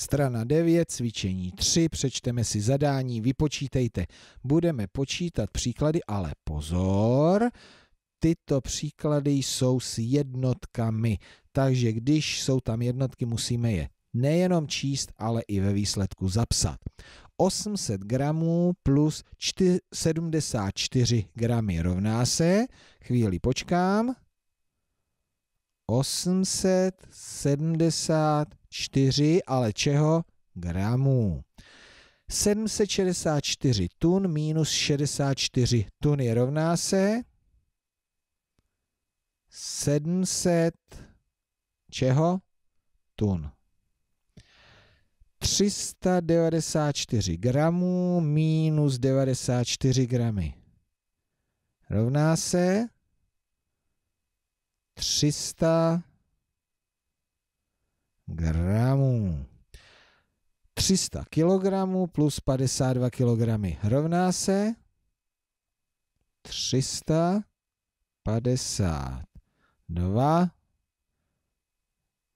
Strana 9, cvičení 3, přečteme si zadání, vypočítejte. Budeme počítat příklady, ale pozor, tyto příklady jsou s jednotkami, takže když jsou tam jednotky, musíme je nejenom číst, ale i ve výsledku zapsat. 800 gramů plus 74 gramy rovná se, chvíli počkám, 874 4, ale čeho? Gramů. 764 tun minus 64 tun je rovná se 700 čeho? Tun. 394 gramů minus 94 gramy rovná se 300 gramů. 300 kg plus 52 kg rovná se 352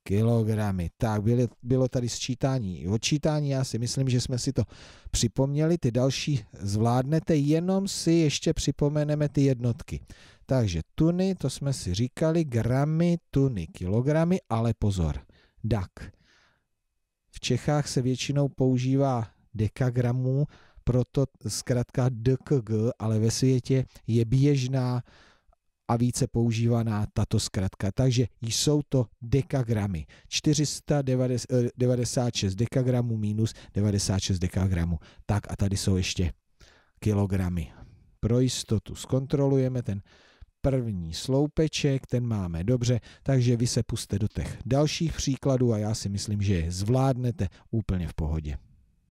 kilogramy. Tak, byly, bylo tady sčítání i odčítání, já si myslím, že jsme si to připomněli, ty další zvládnete, jenom si ještě připomeneme ty jednotky. Takže tuny, to jsme si říkali, gramy, tuny, kilogramy, ale pozor, DAC. V Čechách se většinou používá dekagramů, proto zkrátka DKG, ale ve světě je běžná a více používaná tato zkratka. Takže jsou to dekagramy. 496 eh, dekagramů minus 96 dekagramů. Tak a tady jsou ještě kilogramy. Pro jistotu zkontrolujeme ten první sloupeček, ten máme dobře, takže vy se puste do těch dalších příkladů a já si myslím, že je zvládnete úplně v pohodě.